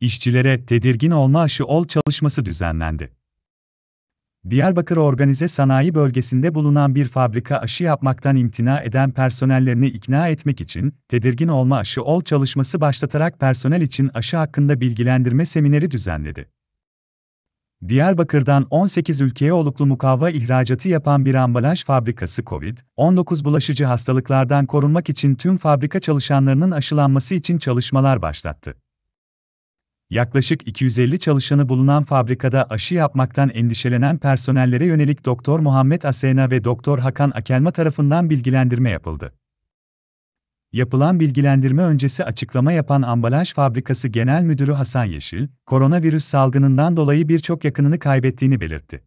işçilere tedirgin olma aşı ol çalışması düzenlendi. Diyarbakır Organize Sanayi Bölgesi'nde bulunan bir fabrika aşı yapmaktan imtina eden personellerini ikna etmek için tedirgin olma aşı ol çalışması başlatarak personel için aşı hakkında bilgilendirme semineri düzenledi. Diyarbakır'dan 18 ülkeye oluklu mukavva ihracatı yapan bir ambalaj fabrikası COVID-19 bulaşıcı hastalıklardan korunmak için tüm fabrika çalışanlarının aşılanması için çalışmalar başlattı yaklaşık 250 çalışanı bulunan fabrikada aşı yapmaktan endişelenen personellere yönelik Doktor Muhammed Asena ve Doktor Hakan Akelma tarafından bilgilendirme yapıldı. Yapılan bilgilendirme öncesi açıklama yapan Ambalaj Fabrikası Genel Müdürü Hasan Yeşil, koronavirüs salgınından dolayı birçok yakınını kaybettiğini belirtti.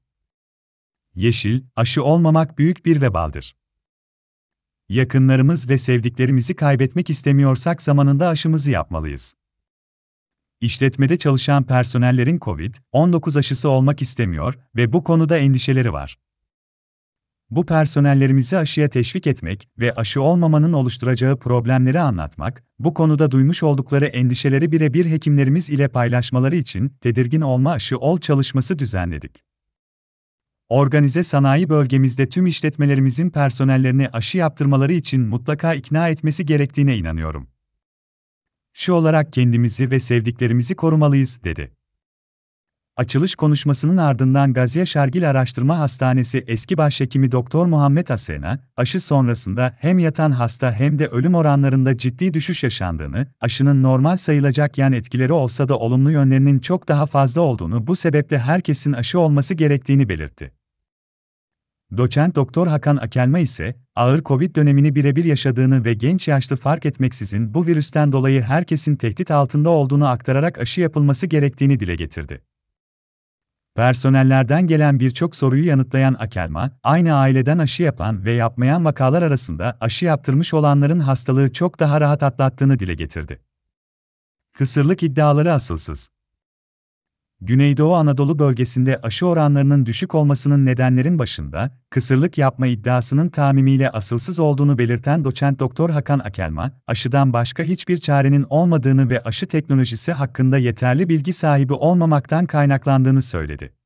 Yeşil, aşı olmamak büyük bir vebaldır. Yakınlarımız ve sevdiklerimizi kaybetmek istemiyorsak zamanında aşımızı yapmalıyız. İşletmede çalışan personellerin COVID-19 aşısı olmak istemiyor ve bu konuda endişeleri var. Bu personellerimizi aşıya teşvik etmek ve aşı olmamanın oluşturacağı problemleri anlatmak, bu konuda duymuş oldukları endişeleri birebir hekimlerimiz ile paylaşmaları için tedirgin olma aşı ol çalışması düzenledik. Organize sanayi bölgemizde tüm işletmelerimizin personellerini aşı yaptırmaları için mutlaka ikna etmesi gerektiğine inanıyorum şu olarak kendimizi ve sevdiklerimizi korumalıyız, dedi. Açılış konuşmasının ardından Gaziye Şargil Araştırma Hastanesi eski başhekimi Doktor Muhammed Asena, aşı sonrasında hem yatan hasta hem de ölüm oranlarında ciddi düşüş yaşandığını, aşının normal sayılacak yan etkileri olsa da olumlu yönlerinin çok daha fazla olduğunu bu sebeple herkesin aşı olması gerektiğini belirtti. Doçent Doktor Hakan Akelma ise, ağır Covid dönemini birebir yaşadığını ve genç yaşlı fark etmeksizin bu virüsten dolayı herkesin tehdit altında olduğunu aktararak aşı yapılması gerektiğini dile getirdi. Personellerden gelen birçok soruyu yanıtlayan Akelma, aynı aileden aşı yapan ve yapmayan vakalar arasında aşı yaptırmış olanların hastalığı çok daha rahat atlattığını dile getirdi. Kısırlık iddiaları asılsız. Güneydoğu Anadolu bölgesinde aşı oranlarının düşük olmasının nedenlerin başında, kısırlık yapma iddiasının tamimiyle asılsız olduğunu belirten doçent doktor Hakan Akelma, aşıdan başka hiçbir çarenin olmadığını ve aşı teknolojisi hakkında yeterli bilgi sahibi olmamaktan kaynaklandığını söyledi.